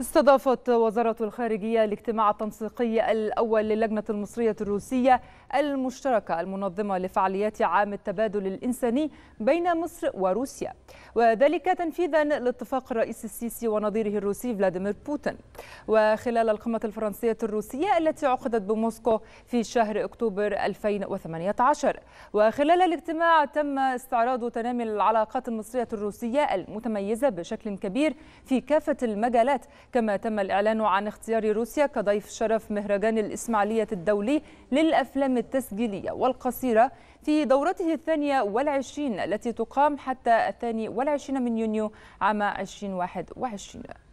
استضافت وزارة الخارجية الاجتماع التنسيقي الأول للجنة المصرية الروسية المشتركة المنظمة لفعاليات عام التبادل الإنساني بين مصر وروسيا وذلك تنفيذا لاتفاق الرئيس السيسي ونظيره الروسي فلاديمير بوتين وخلال القمة الفرنسية الروسية التي عقدت بموسكو في شهر أكتوبر 2018 وخلال الاجتماع تم استعراض تنامي العلاقات المصرية الروسية المتميزة بشكل كبير في كافة المجالات كما تم الإعلان عن اختيار روسيا كضيف شرف مهرجان الإسماعيلية الدولي للأفلام التسجيلية والقصيرة في دورته الثانية والعشرين التي تقام حتى الثاني والعشرين من يونيو عام 2021